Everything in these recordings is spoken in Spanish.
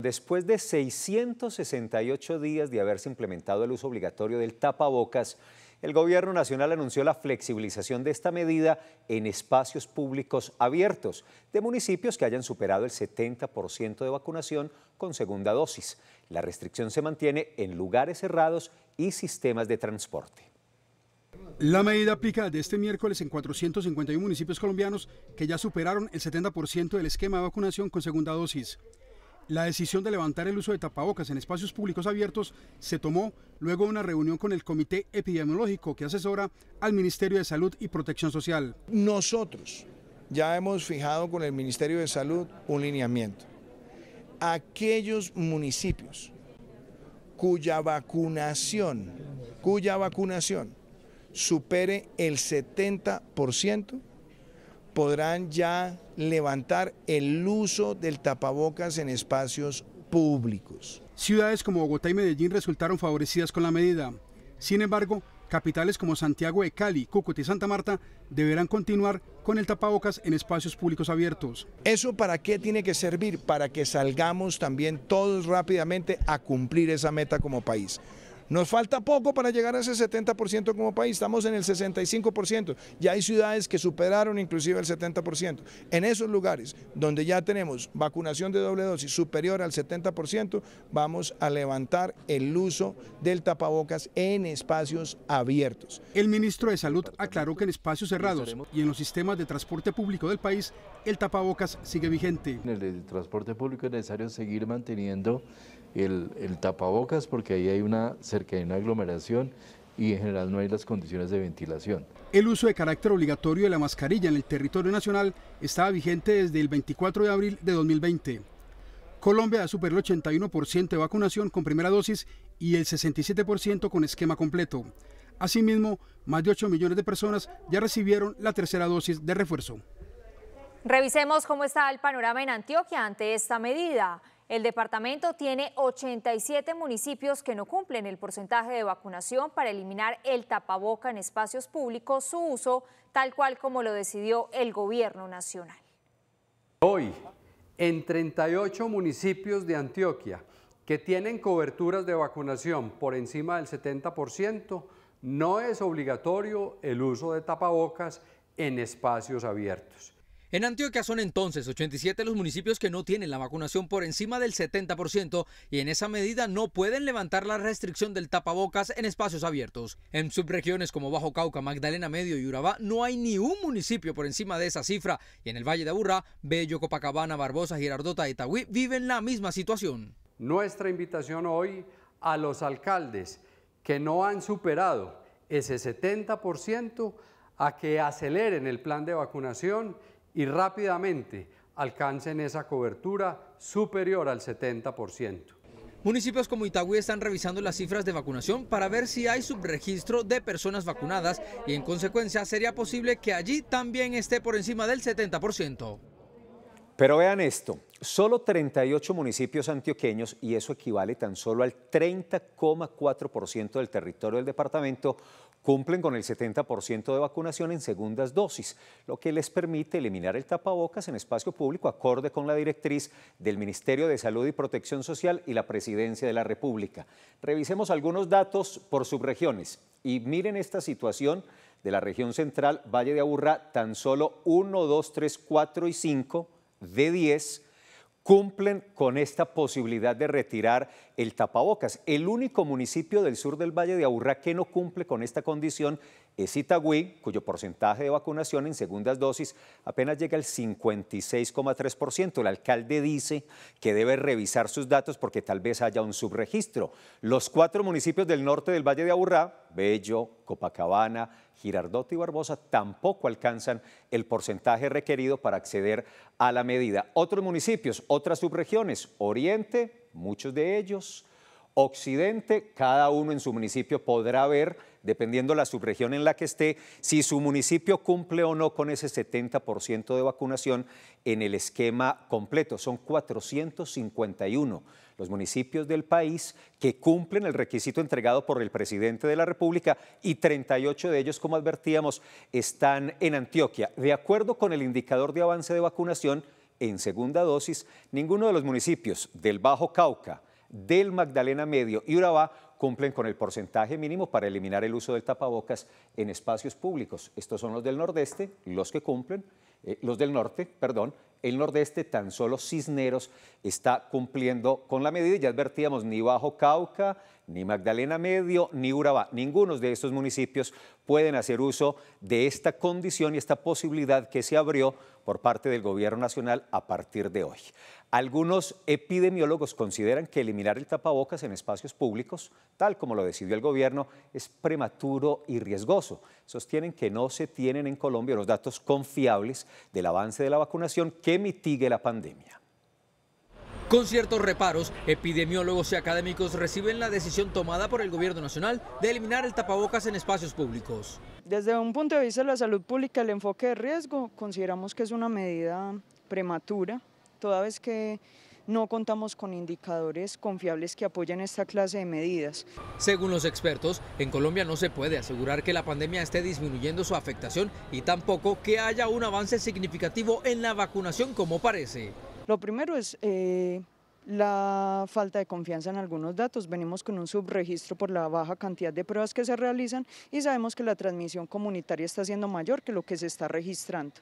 Después de 668 días de haberse implementado el uso obligatorio del tapabocas, el Gobierno Nacional anunció la flexibilización de esta medida en espacios públicos abiertos de municipios que hayan superado el 70% de vacunación con segunda dosis. La restricción se mantiene en lugares cerrados y sistemas de transporte. La medida aplica de este miércoles en 451 municipios colombianos que ya superaron el 70% del esquema de vacunación con segunda dosis. La decisión de levantar el uso de tapabocas en espacios públicos abiertos se tomó luego de una reunión con el Comité Epidemiológico que asesora al Ministerio de Salud y Protección Social. Nosotros ya hemos fijado con el Ministerio de Salud un lineamiento. Aquellos municipios cuya vacunación, cuya vacunación supere el 70%, podrán ya levantar el uso del tapabocas en espacios públicos. Ciudades como Bogotá y Medellín resultaron favorecidas con la medida. Sin embargo, capitales como Santiago de Cali, Cúcuta y Santa Marta deberán continuar con el tapabocas en espacios públicos abiertos. ¿Eso para qué tiene que servir? Para que salgamos también todos rápidamente a cumplir esa meta como país. Nos falta poco para llegar a ese 70% como país, estamos en el 65%, ya hay ciudades que superaron inclusive el 70%. En esos lugares donde ya tenemos vacunación de doble dosis superior al 70%, vamos a levantar el uso del tapabocas en espacios abiertos. El ministro de Salud aclaró que en espacios cerrados y en los sistemas de transporte público del país, el tapabocas sigue vigente. En el transporte público es necesario seguir manteniendo el, tapabocas porque ahí hay una, cerca de una aglomeración y en general no hay las condiciones de ventilación. El uso de carácter obligatorio de la mascarilla en el territorio nacional estaba vigente desde el 24 de abril de 2020. Colombia superó el 81% de vacunación con primera dosis y el 67% con esquema completo. Asimismo, más de 8 millones de personas ya recibieron la tercera dosis de refuerzo. Revisemos cómo está el panorama en Antioquia ante esta medida. El departamento tiene 87 municipios que no cumplen el porcentaje de vacunación para eliminar el tapaboca en espacios públicos, su uso, tal cual como lo decidió el gobierno nacional. Hoy, en 38 municipios de Antioquia que tienen coberturas de vacunación por encima del 70%, no es obligatorio el uso de tapabocas en espacios abiertos. En Antioquia son entonces 87 los municipios que no tienen la vacunación por encima del 70% y en esa medida no pueden levantar la restricción del tapabocas en espacios abiertos. En subregiones como Bajo Cauca, Magdalena Medio y Urabá no hay ni un municipio por encima de esa cifra y en el Valle de Aburrá, Bello, Copacabana, Barbosa, Girardota y Tahuí viven la misma situación. Nuestra invitación hoy a los alcaldes que no han superado ese 70% a que aceleren el plan de vacunación y rápidamente alcancen esa cobertura superior al 70%. Municipios como Itagüí están revisando las cifras de vacunación para ver si hay subregistro de personas vacunadas y en consecuencia sería posible que allí también esté por encima del 70%. Pero vean esto, solo 38 municipios antioqueños, y eso equivale tan solo al 30,4% del territorio del departamento, cumplen con el 70% de vacunación en segundas dosis, lo que les permite eliminar el tapabocas en espacio público acorde con la directriz del Ministerio de Salud y Protección Social y la Presidencia de la República. Revisemos algunos datos por subregiones y miren esta situación de la región central, Valle de Aburrá, tan solo 1, 2, 3, 4 y 5 de 10 cumplen con esta posibilidad de retirar el tapabocas. El único municipio del sur del Valle de Aburrá que no cumple con esta condición es Itagüí, cuyo porcentaje de vacunación en segundas dosis apenas llega al 56,3%. El alcalde dice que debe revisar sus datos porque tal vez haya un subregistro. Los cuatro municipios del norte del Valle de Aburrá, Bello, Copacabana, Girardot y Barbosa tampoco alcanzan el porcentaje requerido para acceder a la medida. Otros municipios, otras subregiones, Oriente, muchos de ellos Occidente, cada uno en su municipio podrá ver, dependiendo la subregión en la que esté, si su municipio cumple o no con ese 70% de vacunación en el esquema completo. Son 451 los municipios del país que cumplen el requisito entregado por el presidente de la República y 38 de ellos, como advertíamos, están en Antioquia. De acuerdo con el indicador de avance de vacunación, en segunda dosis, ninguno de los municipios del Bajo Cauca, del Magdalena Medio y Urabá cumplen con el porcentaje mínimo para eliminar el uso del tapabocas en espacios públicos. Estos son los del Nordeste, los que cumplen, eh, los del Norte, perdón, el nordeste, tan solo Cisneros está cumpliendo con la medida. Ya advertíamos, ni Bajo Cauca, ni Magdalena Medio, ni Urabá, ninguno de estos municipios pueden hacer uso de esta condición y esta posibilidad que se abrió por parte del Gobierno Nacional a partir de hoy. Algunos epidemiólogos consideran que eliminar el tapabocas en espacios públicos, tal como lo decidió el gobierno, es prematuro y riesgoso. Sostienen que no se tienen en Colombia los datos confiables del avance de la vacunación que mitigue la pandemia. Con ciertos reparos, epidemiólogos y académicos reciben la decisión tomada por el Gobierno Nacional de eliminar el tapabocas en espacios públicos. Desde un punto de vista de la salud pública, el enfoque de riesgo consideramos que es una medida prematura toda vez que no contamos con indicadores confiables que apoyen esta clase de medidas. Según los expertos, en Colombia no se puede asegurar que la pandemia esté disminuyendo su afectación y tampoco que haya un avance significativo en la vacunación como parece. Lo primero es eh, la falta de confianza en algunos datos. Venimos con un subregistro por la baja cantidad de pruebas que se realizan y sabemos que la transmisión comunitaria está siendo mayor que lo que se está registrando.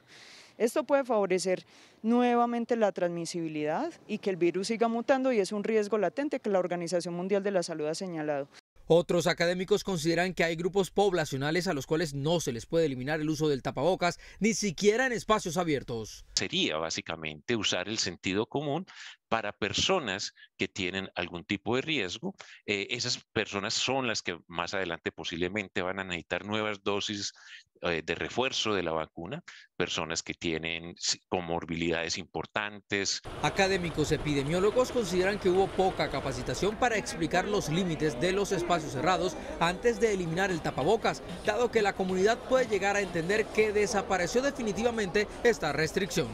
Esto puede favorecer nuevamente la transmisibilidad y que el virus siga mutando y es un riesgo latente que la Organización Mundial de la Salud ha señalado. Otros académicos consideran que hay grupos poblacionales a los cuales no se les puede eliminar el uso del tapabocas, ni siquiera en espacios abiertos. Sería básicamente usar el sentido común para personas que tienen algún tipo de riesgo. Eh, esas personas son las que más adelante posiblemente van a necesitar nuevas dosis eh, de refuerzo de la vacuna, personas que tienen comorbilidades importantes. Académicos epidemiólogos consideran que hubo poca capacitación para explicar los límites de los espacios cerrados antes de eliminar el tapabocas, dado que la comunidad puede llegar a entender que desapareció definitivamente esta restricción.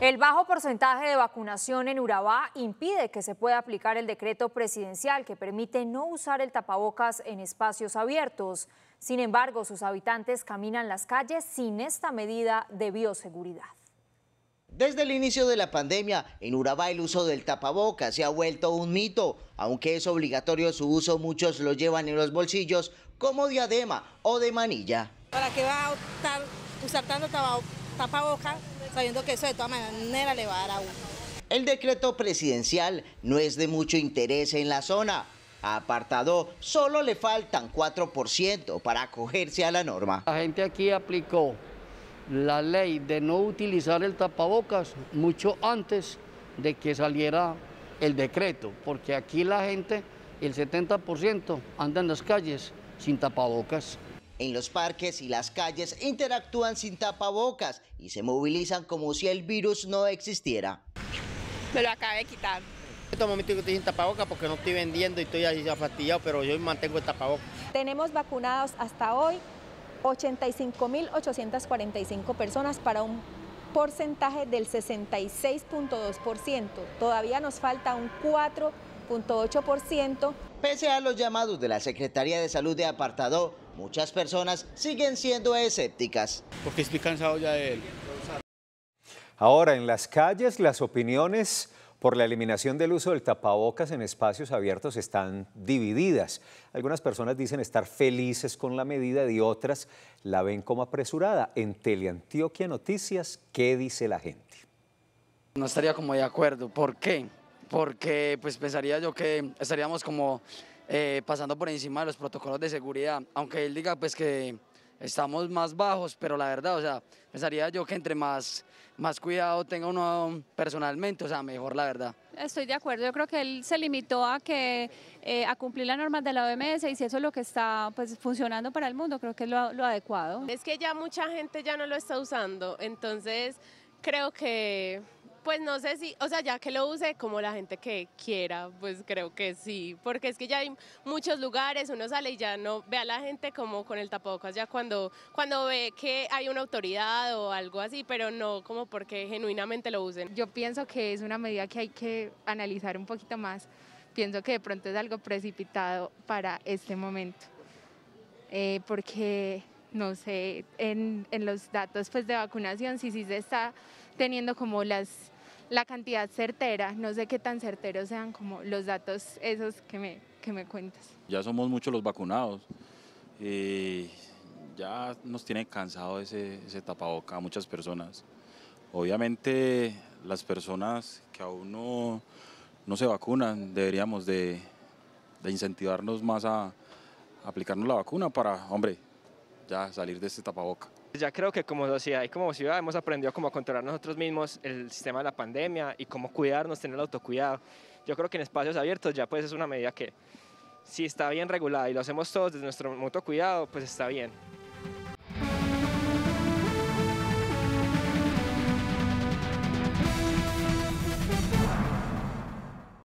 El bajo porcentaje de vacunación en Urabá impide que se pueda aplicar el decreto presidencial que permite no usar el tapabocas en espacios abiertos. Sin embargo, sus habitantes caminan las calles sin esta medida de bioseguridad. Desde el inicio de la pandemia, en Urabá el uso del tapabocas se ha vuelto un mito. Aunque es obligatorio su uso, muchos lo llevan en los bolsillos como diadema o de manilla. ¿Para qué va a usar tapabocas, sabiendo que eso de todas maneras le va a dar a uno. El decreto presidencial no es de mucho interés en la zona. apartado solo le faltan 4% para acogerse a la norma. La gente aquí aplicó la ley de no utilizar el tapabocas mucho antes de que saliera el decreto, porque aquí la gente, el 70%, anda en las calles sin tapabocas en los parques y las calles interactúan sin tapabocas y se movilizan como si el virus no existiera. Me lo acabé de quitar. En este momento estoy sin tapabocas porque no estoy vendiendo y estoy ahí fastidiado, pero yo mantengo el tapabocas. Tenemos vacunados hasta hoy 85.845 personas para un porcentaje del 66.2%. Todavía nos falta un 4.8%. Pese a los llamados de la Secretaría de Salud de Apartado, muchas personas siguen siendo escépticas. Porque estoy cansado ya de él. Ahora, en las calles las opiniones por la eliminación del uso del tapabocas en espacios abiertos están divididas. Algunas personas dicen estar felices con la medida y otras la ven como apresurada. En Teleantioquia Noticias, ¿qué dice la gente? No estaría como de acuerdo. ¿Por qué? Porque pues pensaría yo que estaríamos como eh, pasando por encima de los protocolos de seguridad, aunque él diga pues que estamos más bajos, pero la verdad, o sea, pensaría yo que entre más, más cuidado tenga uno personalmente, o sea, mejor la verdad. Estoy de acuerdo, yo creo que él se limitó a que eh, a cumplir las normas de la OMS y si eso es lo que está pues funcionando para el mundo, creo que es lo adecuado. Es que ya mucha gente ya no lo está usando, entonces creo que pues no sé si, o sea, ya que lo use como la gente que quiera, pues creo que sí, porque es que ya hay muchos lugares, uno sale y ya no ve a la gente como con el tapabocas ya cuando, cuando ve que hay una autoridad o algo así, pero no como porque genuinamente lo usen. Yo pienso que es una medida que hay que analizar un poquito más, pienso que de pronto es algo precipitado para este momento, eh, porque no sé, en, los datos pues de vacunación, si sí se está teniendo como las la cantidad certera, no sé qué tan certeros sean como los datos esos que me, que me cuentas. Ya somos muchos los vacunados, eh, ya nos tiene cansado ese, ese tapaboca a muchas personas. Obviamente las personas que aún no, se vacunan deberíamos de, incentivarnos más a, aplicarnos la vacuna para, hombre, ya salir de este tapaboca. Pues ya creo que como sociedad y como ciudad hemos aprendido cómo controlar nosotros mismos el sistema de la pandemia y cómo cuidarnos, tener el autocuidado. Yo creo que en espacios abiertos ya pues es una medida que si está bien regulada y lo hacemos todos desde nuestro autocuidado pues está bien.